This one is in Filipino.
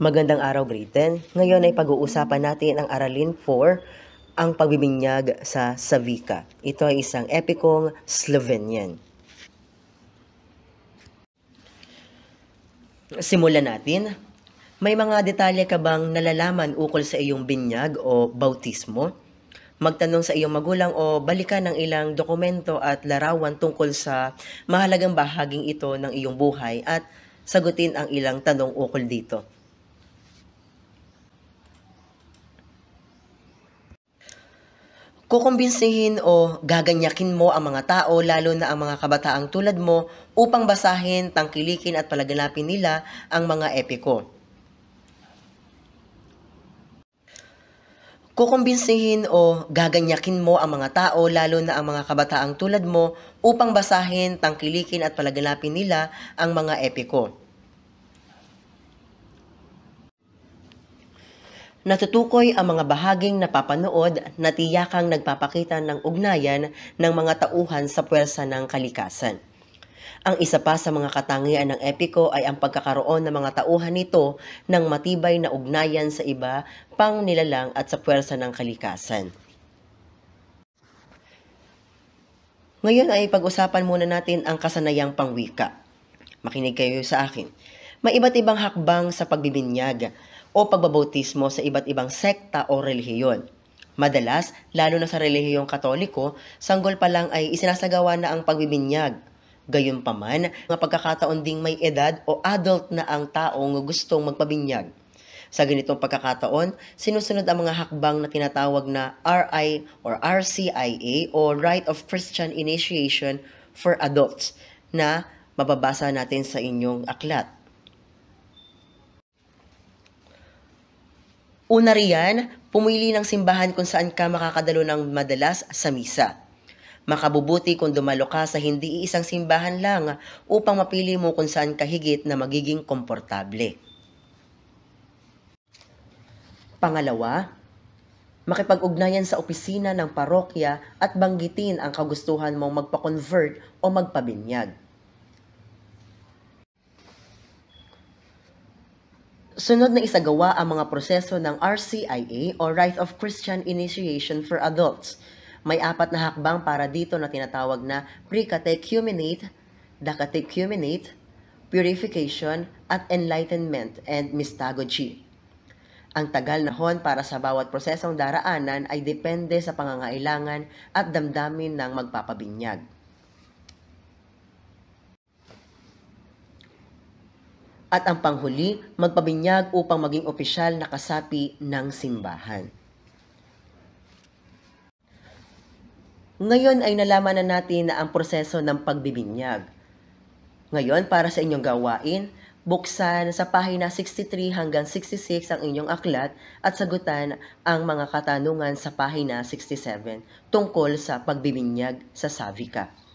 Magandang araw, Grade 10. Ngayon ay pag-uusapan natin ang aralin 4, ang pagbibinyag sa Savika. Ito ay isang epikong Slovenian. Simulan natin. May mga detalye ka bang nalalaman ukol sa iyong binyag o bautismo? Magtanong sa iyong magulang o balikan ng ilang dokumento at larawan tungkol sa mahalagang bahaging ito ng iyong buhay at sagutin ang ilang tanong ukol dito. Kukumbinsihin o gaganyakin mo ang mga tao, lalo na ang mga kabataang tulad mo, upang basahin, tangkilikin at palaganapin nila ang mga epiko. Kukumbinsihin o gaganyakin mo ang mga tao, lalo na ang mga kabataang tulad mo, upang basahin, tangkilikin at palaganapin nila ang mga epiko. Natutukoy ang mga bahaging napapanood na tiyakang nagpapakita ng ugnayan ng mga tauhan sa puwersa ng kalikasan. Ang isa pa sa mga katangian ng Epiko ay ang pagkakaroon ng mga tauhan nito ng matibay na ugnayan sa iba pang nilalang at sa puwersa ng kalikasan. Ngayon ay pag-usapan muna natin ang kasanayang pangwika. Makinig kayo sa akin. May iba't ibang hakbang sa pagbibinyag o pagbabautismo sa iba't ibang sekta o relihiyon. Madalas, lalo na sa relihiyong katoliko, sanggol pa lang ay isinasagawa na ang pagbibinyag. Gayunpaman, mga pagkakataon ding may edad o adult na ang taong gustong magpabinyag. Sa ganitong pagkakataon, sinusunod ang mga hakbang na tinatawag na RI or RCIA o Right of Christian Initiation for Adults na mababasa natin sa inyong aklat. Una riyan, pumili ng simbahan kung saan ka makakadalo ng madalas sa misa. Makabubuti kung dumalo ka sa hindi iisang simbahan lang upang mapili mo kung saan ka higit na magiging komportable. Pangalawa, makipag-ugnayan sa opisina ng parokya at banggitin ang kagustuhan mong magpa-convert o magpabinyag. Sunod na isagawa ang mga proseso ng RCIA o Right of Christian Initiation for Adults. May apat na hakbang para dito na tinatawag na pre-catechumenate, the catechumenate, purification, at enlightenment and mystagogy. Ang tagal na hon para sa bawat prosesong daraanan ay depende sa pangangailangan at damdamin ng magpapabinyag. at ang panghuli, magpabinyag upang maging opisyal na kasapi ng simbahan. Ngayon ay nalaman na natin na ang proseso ng pagbibinyag. Ngayon, para sa inyong gawain, buksan sa pahina 63 hanggang 66 ang inyong aklat at sagutan ang mga katanungan sa pahina 67 tungkol sa pagbibinyag sa Savika.